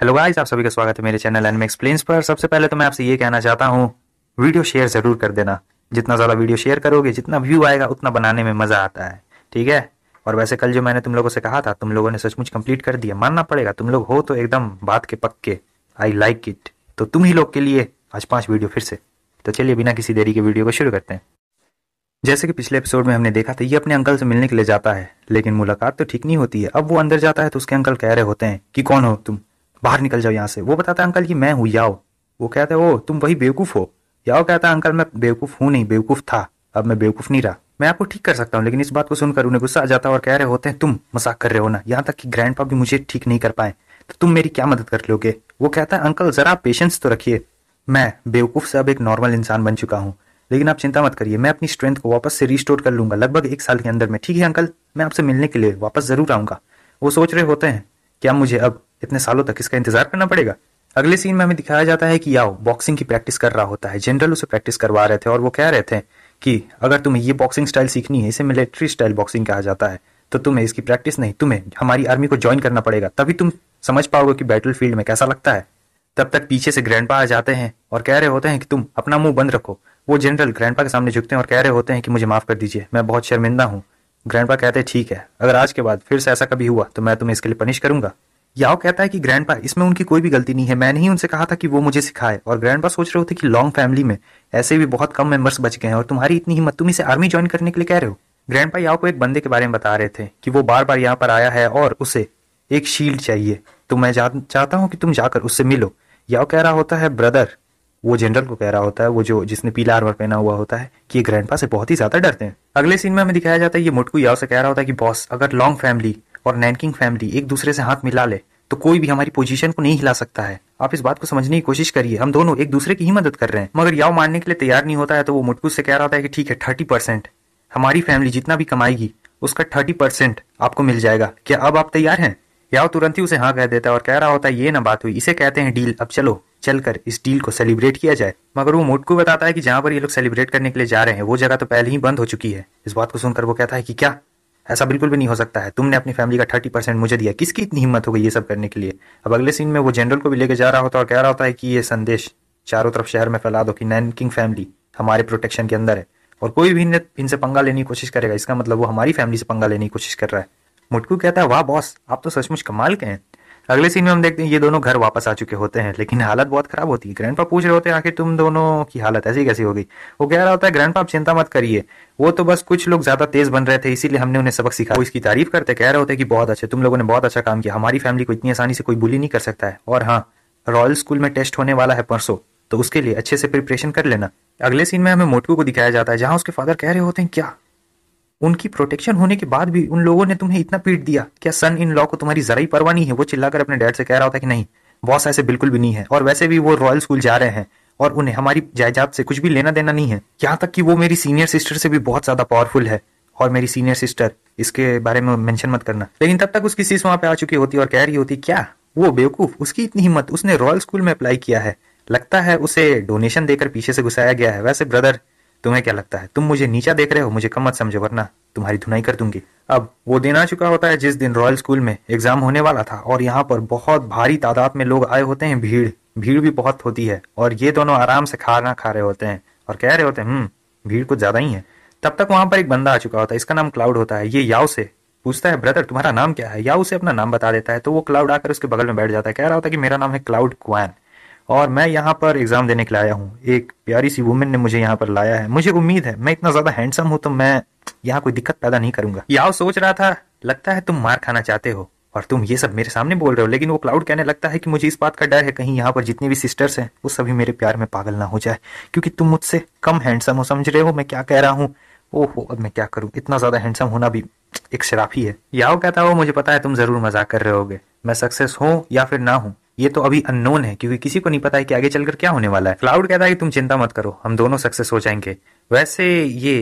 hello guys आप सभी का स्वागत है मेरे चैनल एनमे एक्सप्लेन्स पर सबसे पहले तो मैं आपसे ये कहना चाहता हूँ वीडियो शेयर जरूर कर देना जितना ज़्यादा वीडियो शेयर करोगे जितना व्यू आएगा उतना बनाने में मज़ा आता है ठीक है और वैसे कल जो मैंने तुम लोगों से कहा था तुम लोगों ने सचमुच कंप्लीट कर दिया मानना पड़ेगा तुम लोग हो तो एकदम बात के पक्के आई लाइक इट तो तुम ही लोग के लिए आज पांच वीडियो फिर से तो चलिए बिना किसी देरी के वीडियो को शुरू करते हैं जैसे कि पिछले एपिसोड में हमने देखा था ये अपने अंकल से मिलने के लिए जाता है लेकिन मुलाकात तो ठीक नहीं होती है अब वो अंदर जाता है तो उसके अंकल कह रहे होते हैं कि कौन हो तुम बाहर निकल जाओ यहाँ से वो बताता है अंकल जी मैं हूँ याओ वो कहता है ओ तुम वही बेवकूफ़ हो याओ कहता है अंकल मैं बेवकूफ़ हूँ नहीं बेवकूफ़ था अब मैं बेवकूफ़ नहीं रहा मैं आपको ठीक कर सकता हूँ लेकिन इस बात को सुनकर उन्हें गुस्सा आ जाता है और कह रहे होते हैं तुम मजाक कर रहे हो ना यहाँ तक कि ग्रैंड भी मुझे ठीक नहीं कर पाए तो तुम मेरी क्या मदद कर लोगे वो कहता है अंकल ज़रा पेशेंस तो रखिए मैं बेवकूफ़ से अब एक नॉर्मल इंसान बन चुका हूँ लेकिन आप चिंता मत करिए मैं अपनी स्ट्रेंथ को वापस से रिस्टोर कर लूंगा लगभग एक साल के अंदर में ठीक है अंकल मैं आपसे मिलने के लिए वापस ज़रूर आऊंगा वो सोच रहे होते हैं क्या मुझे अब इतने सालों तक इसका इंतजार करना पड़ेगा अगले सीन में हमें दिखाया जाता है कि याओ बॉक्सिंग की प्रैक्टिस कर रहा होता है जनरल उसे प्रैक्टिस करवा रहे थे और वो कह रहे थे कि अगर तुम्हें ये बॉक्सिंग स्टाइल सीखनी है इसे मिलिट्री स्टाइल बॉक्सिंग कहा जाता है तो तुम्हें इसकी प्रैक्टिस नहीं तुम्हें हमारी आर्मी को ज्वाइन करना पड़ेगा तभी तुम समझ पाओगे कि बैटल फील्ड में कैसा लगता है तब तक पीछे से ग्रैंड आ जाते हैं और कह रहे होते हैं कि तुम अपना मुंह बंद रखो वो जनरल ग्रैंड के सामने झुकते हैं और कह रहे होते हैं कि मुझे माफ कर दीजिए मैं बहुत शर्मिंदा हूँ ग्रैंड कहते हैं ठीक है अगर आज के बाद फिर से ऐसा कभी हुआ तो मैं तुम्हें इसके लिए पनिश करूंगा याओ कहता है कि ग्रैंड इसमें उनकी कोई भी गलती नहीं है मैंने ही उनसे कहा था कि वो मुझे सिखाए और ग्रैंड सोच रहे होते कि लॉन्ग फैमिली में ऐसे भी बहुत कम मेंबर्स बच गए हैं और तुम्हारी इतनी हिम्मत तुम इसे आर्मी ज्वाइन करने के लिए कह रहे हो ग्रैंड याओ को एक बंदे के बारे में बता रहे थे कि वो बार बार यहाँ पर आया है और उसे एक शील्ड चाहिए तो मैं चाहता हूँ कि तुम जाकर उससे मिलो याओ कह रहा होता है ब्रदर वो जनरल को कह रहा होता है वो जो जिसने पीला आर्मर पहना हुआ होता है कि ये ग्रैंड से बहुत ही ज्यादा डरते हैं अगले सीन में हमें दिखाया जाता है ये मुटकू याओ से कह रहा होता है कि बॉस अगर लॉन्ग फैमिली और नैनकिंग फैमिली एक दूसरे से हाथ मिला ले तो कोई भी हमारी पोजीशन को नहीं हिला सकता है आप इस बात को समझने की कोशिश करिए हम दोनों एक दूसरे की ही मदद कर रहे हैं मगर याओ मानने के लिए तैयार नहीं होता है तो वो मुटकू से कह रहा था कि ठीक है थर्टी परसेंट हमारी फैमिली जितना भी कमाएगी उसका थर्टी परसेंट आपको मिल जाएगा क्या अब आप तैयार हैं याओ तुरंत ही उसे हाँ कह देता है और कह रहा होता है ये ना बात हुई इसे कहते हैं डील अब चलो चलकर इस डील को सेलिब्रेट किया जाए मगर वो मोटकू बताता है कि जहाँ पर ये लोग सेलिब्रेट करने के लिए जा रहे हैं वो जगह तो पहले ही बंद हो चुकी है इस बात को सुनकर वो कहता है कि क्या ऐसा बिल्कुल भी नहीं हो सकता है तुमने अपनी फैमिली का थर्टी परसेंट मुझे दिया किसकी इतनी हिम्मत हो गई ये सब करने के लिए अब अगले सीन में वो जनरल को भी लेके जा रहा होता है और कह रहा होता है कि ये संदेश चारों तरफ शहर में फैला दो कि नैन किंग फैमिली हमारे प्रोटेक्शन के अंदर है और कोई भी इनसे पंगा लेने की कोशिश करेगा इसका मतलब वो हमारी फैमिली से पंगा लेने की कोशिश कर रहा है मुटकू कहता है वाह बॉस आप तो सचमुच कमाल के हैं अगले सीन में हम देखते हैं ये दोनों घर वापस आ चुके होते हैं लेकिन हालत बहुत खराब होती है ग्रैंड पूछ रहे होते हैं आखिर तुम दोनों की हालत ऐसी कैसी हो गई वो कह रहा होता है ग्रैंड चिंता मत करिए वो तो बस कुछ लोग ज्यादा तेज बन रहे थे इसीलिए हमने उन्हें सबक सिखा वो इसकी तारीफ करते कह रहे होते कि बहुत अच्छे तुम लोगों ने बहुत अच्छा काम किया हमारी फैमिली को इतनी आसानी से कोई बुली नहीं कर सकता है और हाँ रॉयल स्कूल में टेस्ट होने वाला है परसों तो उसके लिए अच्छे से प्रिपरेशन कर लेना अगले सीन में हमें मोटकू को दिखाया जाता है जहां उसके फादर कह रहे होते हैं क्या उनकी प्रोटेक्शन होने के बाद भी उन लोगों ने तुम्हें इतना पीट दिया क्या सन इन लॉ को तुम्हारी जरा ही परवाह नहीं है वो चिल्लाकर अपने डैड से कह रहा होता कि नहीं बॉस ऐसे बिल्कुल भी नहीं है और वैसे भी वो रॉयल स्कूल जा रहे हैं और उन्हें हमारी जायदाद से कुछ भी लेना देना नहीं है यहाँ तक कि वो मेरी सीनियर सिस्टर से भी बहुत ज्यादा पावरफुल है और मेरी सीनियर सिस्टर इसके बारे में मेंशन मत करना लेकिन तब तक उसकी सीस वहां पे आ चुकी होती और कह रही होती क्या वो बेवकूफ उसकी इतनी हिम्मत उसने रॉयल स्कूल में अप्लाई किया है लगता है उसे डोनेशन देकर पीछे से घुसाया गया है वैसे ब्रदर तुम्हें क्या लगता है तुम मुझे नीचा देख रहे हो मुझे कम मत समझो वरना तुम्हारी धुनाई कर दूंगी अब वो दिन आ चुका होता है जिस दिन रॉयल स्कूल में एग्जाम होने वाला था और यहाँ पर बहुत भारी तादाद में लोग आए होते हैं भीड़ भीड़ भी बहुत होती है और ये दोनों आराम से खाना खा रहे होते हैं और कह रहे होते हैं हम्म, भीड़ कुछ ज्यादा ही है तब तक वहां पर एक बंदा आ चुका होता है इसका नाम क्लाउड होता है ये याओ से पूछता है ब्रदर तुम्हारा नाम क्या है या उसे अपना नाम बता देता है तो वो क्लाउड आकर उसके बगल में बैठ जाता है कह रहा होता है कि मेरा नाम है क्लाउड क्वैन और मैं यहाँ पर एग्ज़ाम देने के लिए आया हूँ एक प्यारी सी वुमेन ने मुझे यहाँ पर लाया है मुझे उम्मीद है मैं इतना ज़्यादा हैंडसम हूँ तो मैं यहाँ कोई दिक्कत पैदा नहीं करूंगा याओ सोच रहा था लगता है तुम मार खाना चाहते हो और तुम ये सब मेरे सामने बोल रहे हो लेकिन वो क्लाउड कहने लगता है कि मुझे इस बात का डर है कहीं यहाँ पर जितने भी सिस्टर्स हैं वो सभी मेरे प्यार में पागल ना हो जाए क्योंकि तुम मुझसे कम हैंडसम हो समझ रहे हो मैं क्या कह रहा हूँ ओहो अब मैं क्या करूँ इतना ज़्यादा हैंडसम होना भी एक शराफी है याओ कहता हो मुझे पता है तुम ज़रूर मजाक कर रहे होगे मैं सक्सेस हूँ या फिर ना हूँ ये तो अभी अननोन है क्योंकि किसी को नहीं पता है कि आगे चलकर क्या होने वाला है क्लाउड कहता है कि तुम चिंता मत करो हम दोनों सक्सेस हो जाएंगे वैसे ये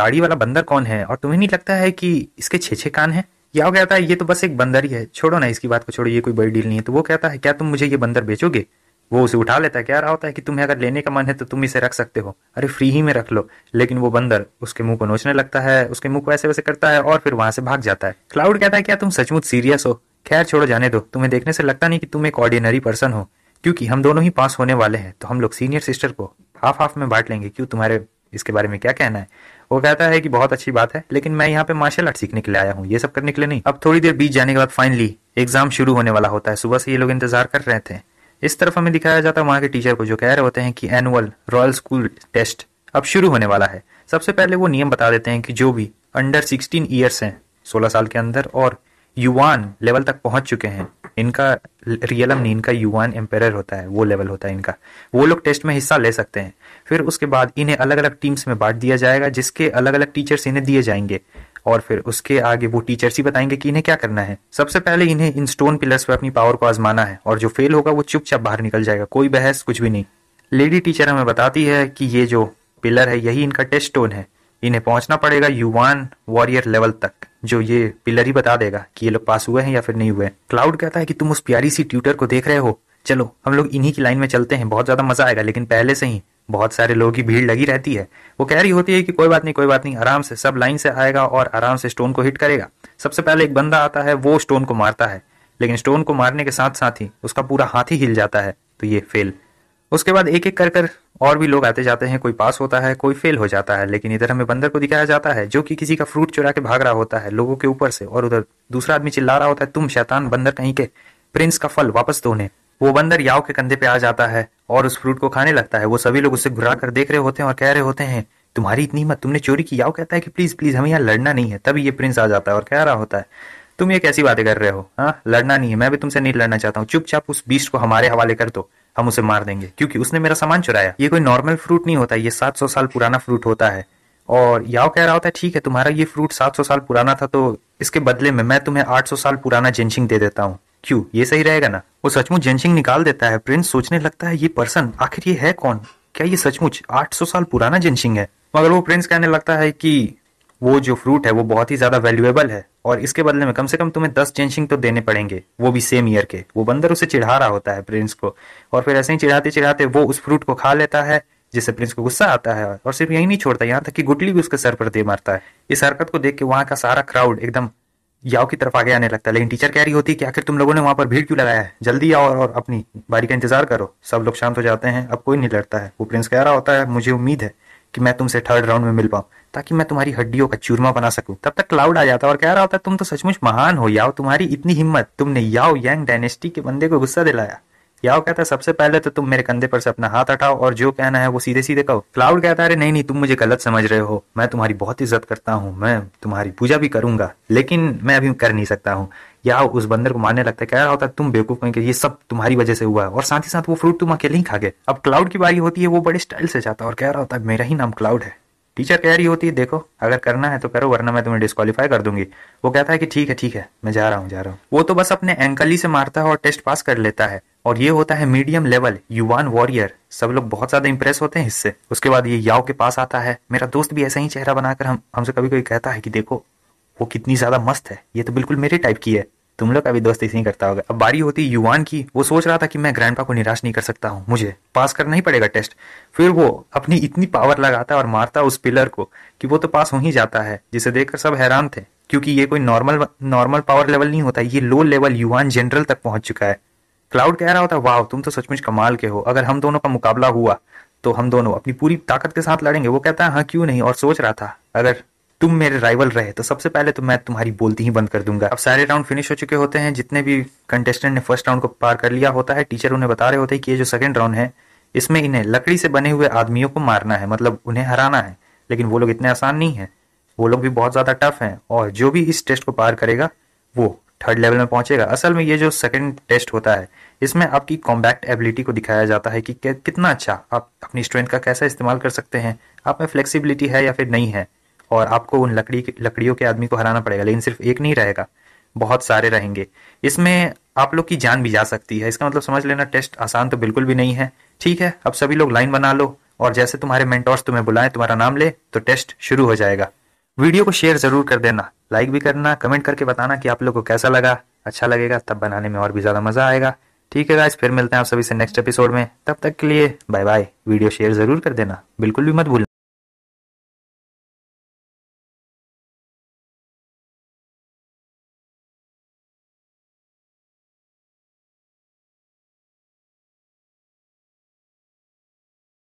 दाढ़ी वाला बंदर कौन है और तुम्हें नहीं लगता है कि इसके छे छे कान है या वो कहता है ये तो बस एक बंदर ही है छोड़ो ना इसकी बात को छोड़ो ये कोई बड़ी डील नहीं है तो वो कहता है क्या तुम मुझे ये बंदर बेचोगे वो उसे उठा लेता है क्या रहा होता है कि तुम्हें अगर लेने का मन है तो तुम इसे रख सकते हो अरे फ्री ही में रख लो लेकिन वो बंदर उसके मुंह को नोचने लगता है उसके मुंह को ऐसे वैसे करता है और फिर वहां से भाग जाता है क्लाउड कहता है क्या तुम सचमुच सीरियस हो खैर छोड़ो जाने दो तुम्हें देखने से लगता नहीं कि तुम एक ऑर्डिनरी पर्सन हो क्योंकि हम दोनों ही पास होने वाले हैं तो हम लोग सीनियर सिस्टर को हाफ हाफ में बांट लेंगे क्यों तुम्हारे इसके बारे में क्या कहना है वो कहता है कि बहुत अच्छी बात है लेकिन मैं यहाँ पे मार्शल आर्ट सीखने के लिए आया हूँ ये सब करने के लिए नहीं अब थोड़ी देर बीच जाने के बाद फाइनली एग्जाम शुरू होने वाला होता है सुबह से ये लोग इंतजार कर रहे थे इस तरफ हमें दिखाया जाता है वहाँ के टीचर को जो कह रहे होते हैं कि एनुअल रॉयल स्कूल टेस्ट अब शुरू होने वाला है सबसे पहले वो नियम बता देते हैं कि जो भी अंडर सिक्सटीन ईयर्स हैं सोलह साल के अंदर और युवान लेवल तक पहुंच चुके हैं इनका रियलम नहीं इनका युवान एम्पेयर होता है वो लेवल होता है इनका वो लोग टेस्ट में हिस्सा ले सकते हैं फिर उसके बाद इन्हें अलग अलग टीम्स में बांट दिया जाएगा जिसके अलग अलग टीचर्स इन्हें दिए जाएंगे और फिर उसके आगे वो टीचर्स ही बताएंगे कि इन्हें क्या करना है सबसे पहले इन्हें इन स्टोन पिलर्स पर अपनी पावर को आजमाना है और जो फेल होगा वो चुपचाप बाहर निकल जाएगा कोई बहस कुछ भी नहीं लेडी टीचर हमें बताती है कि ये जो पिलर है यही इनका टेस्ट स्टोन है इन्हें पहुंचना पड़ेगा युवान वॉरियर लेवल तक जो ये पिलर ही बता देगा कि ये लोग पास हुए हैं या फिर नहीं हुए क्लाउड कहता है कि तुम उस प्यारी सी ट्यूटर को देख रहे हो चलो हम लोग इन्हीं की लाइन में चलते हैं बहुत ज्यादा मजा आएगा लेकिन पहले से ही बहुत सारे लोगों की भीड़ लगी रहती है वो कह रही होती है कि कोई बात नहीं कोई बात नहीं आराम से सब लाइन से आएगा और आराम से स्टोन को हिट करेगा सबसे पहले एक बंदा आता है वो स्टोन को मारता है लेकिन स्टोन को मारने के साथ साथ ही उसका पूरा हाथ ही हिल जाता है तो ये फेल उसके बाद एक एक कर कर और भी लोग आते जाते हैं कोई पास होता है कोई फेल हो जाता है लेकिन इधर हमें बंदर को दिखाया जाता है जो कि किसी का फ्रूट चुरा के भाग रहा होता है लोगों के ऊपर से और उधर दूसरा आदमी चिल्ला रहा होता है तुम शैतान बंदर कहीं के प्रिंस का फल वापस दो वो बंदर याव के कंधे पे आ जाता है और उस फ्रूट को खाने लगता है वो सभी लोग उसे घुरा कर देख रहे होते हैं और कह रहे होते हैं तुम्हारी इतनी हिम्मत तुमने चोरी की याव कहता है कि प्लीज प्लीज हमें यहाँ लड़ना नहीं है तभी ये प्रिंस आ जाता है और कह रहा होता है तुम ये कैसी बातें कर रहे हो हाँ लड़ना नहीं है मैं भी तुमसे नहीं लड़ना चाहता हूँ चुपचाप उस बीस को हमारे हवाले कर दो हम उसे मार देंगे क्योंकि उसने मेरा सामान चुराया ये कोई नॉर्मल फ्रूट नहीं होता ये सात सौ साल पुराना फ्रूट होता है और याओ कह रहा होता है ठीक है तुम्हारा ये फ्रूट सात सौ साल पुराना था तो इसके बदले में मैं तुम्हें आठ सौ साल पुराना जेंशिंग दे देता हूँ क्यों ये सही रहेगा ना वो सचमुच जेंशिंग निकाल देता है प्रिंस सोचने लगता है ये पर्सन आखिर ये है कौन क्या ये सचमुच सौ साल पुराना जेंशिंग है मगर वो प्रिंस कहने लगता है कि वो जो फ्रूट है वो बहुत ही ज़्यादा वैल्यूएबल है और इसके बदले में कम से कम तुम्हें दस चेंजिंग तो देने पड़ेंगे वो भी सेम ईयर के वो बंदर उसे चिढ़ा रहा होता है प्रिंस को और फिर ऐसे ही चिढ़ाते चिढ़ाते वो उस फ्रूट को खा लेता है जिससे प्रिंस को गुस्सा आता है और सिर्फ यही नहीं छोड़ता यहाँ तक कि गुटली भी उसके सर पर दे मारता है इस हरकत को देख के वहाँ का सारा क्राउड एकदम याओ की तरफ आगे आने लगता है लेकिन टीचर कह रही होती है कि आखिर तुम लोगों ने वहां पर भीड़ क्यों लगाया है जल्दी आओ और, और अपनी बारी का इंतजार करो सब लोग शांत हो जाते हैं अब कोई नहीं लड़ता है वो प्रिंस कह रहा होता है मुझे उम्मीद है कि मैं तुमसे थर्ड राउंड में मिल पाऊं ताकि मैं तुम्हारी हड्डियों का चूरमा बना सकूं तब तक क्लाउड आ जाता और कह रहा होता तुम तो सचमुच महान हो याओ तुम्हारी इतनी हिम्मत तुमने याओ यांग डायनेस्टी के बंदे को गुस्सा दिलाया याओ कहता सबसे पहले तो तुम मेरे कंधे पर से अपना हाथ हटाओ और जो कहना है वो सीधे सीधे कहो क्लाउड कहता है नहीं नहीं तुम मुझे गलत समझ रहे हो मैं तुम्हारी बहुत इज्जत करता हूँ मैं तुम्हारी पूजा भी करूंगा लेकिन मैं अभी कर नहीं सकता हूँ या उस बंदर को मारने लगता है कह रहा होता है तुम बेवकूफ कहीं ये सब तुम्हारी वजह से हुआ है और साथ ही साथ वो फ्रूट तुम अकेले ही खा गए अब क्लाउड की बारी होती है वो बड़े स्टाइल से जाता है और कह रहा होता है मेरा ही नाम क्लाउड है टीचर कह रही होती है देखो अगर करना है तो करो वरना मैं तुम्हें डिस्कालीफाई कर दूंगी वो कहता है कि ठीक है ठीक है मैं जा रहा हूँ जा रहा हूँ वो तो बस अपने एंकल ही से मारता है और टेस्ट पास कर लेता है और ये होता है मीडियम लेवल युवान वॉरियर सब लोग बहुत ज्यादा इंप्रेस होते हैं इससे उसके बाद ये याओ के पास आता है मेरा दोस्त भी ऐसा ही चेहरा बनाकर हम हमसे कभी कोई कहता है कि देखो वो कितनी ज्यादा मस्त है ये तो बिल्कुल मेरे टाइप की है तुम लोग का भी दोस्त इसी करता होगा अब बारी होती युवान की वो सोच रहा था कि मैं ग्रैंडपा को निराश नहीं कर सकता हूँ मुझे पास करना ही पड़ेगा टेस्ट फिर वो अपनी इतनी पावर लगाता और मारता उस पिलर को कि वो तो पास हो ही जाता है जिसे देखकर सब हैरान थे क्योंकि ये कोई नॉर्मल नॉर्मल पावर लेवल नहीं होता ये लो लेवल युवान जनरल तक पहुंच चुका है क्लाउड कह रहा होता वाह तुम तो सचमुच कमाल के हो अगर हम दोनों का मुकाबला हुआ तो हम दोनों अपनी पूरी ताकत के साथ लड़ेंगे वो कहता है हाँ क्यों नहीं और सोच रहा था अगर तुम मेरे राइवल रहे तो सबसे पहले तो मैं तुम्हारी बोलती ही बंद कर दूंगा अब सारे राउंड फिनिश हो चुके होते हैं जितने भी कंटेस्टेंट ने फर्स्ट राउंड को पार कर लिया होता है टीचर उन्हें बता रहे होते हैं कि ये जो सेकंड राउंड है इसमें इन्हें लकड़ी से बने हुए आदमियों को मारना है मतलब उन्हें हराना है लेकिन वो लोग इतने आसान नहीं है वो लोग भी बहुत ज़्यादा टफ हैं और जो भी इस टेस्ट को पार करेगा वो थर्ड लेवल में पहुंचेगा असल में ये जो सेकंड टेस्ट होता है इसमें आपकी कॉम्बैक्ट एबिलिटी को दिखाया जाता है कि कितना अच्छा आप अपनी स्ट्रेंथ का कैसा इस्तेमाल कर सकते हैं आप में फ्लेक्सिबिलिटी है या फिर नहीं है और आपको उन लकड़ी लकड़ियों के आदमी को हराना पड़ेगा लेकिन सिर्फ एक नहीं रहेगा बहुत सारे रहेंगे इसमें आप लोग की जान भी जा सकती है इसका मतलब समझ लेना टेस्ट आसान तो बिल्कुल भी नहीं है ठीक है अब सभी लोग लाइन बना लो और जैसे तुम्हारे मेंटोर्स तुम्हें बुलाएं तुम्हारा नाम ले तो टेस्ट शुरू हो जाएगा वीडियो को शेयर जरूर कर देना लाइक भी करना कमेंट करके बताना कि आप लोग को कैसा लगा अच्छा लगेगा तब बनाने में और भी ज़्यादा मज़ा आएगा ठीक है गाइस फिर मिलते हैं आप सभी से नेक्स्ट एपिसोड में तब तक के लिए बाय बाय वीडियो शेयर जरूर कर देना बिल्कुल भी मत भूलना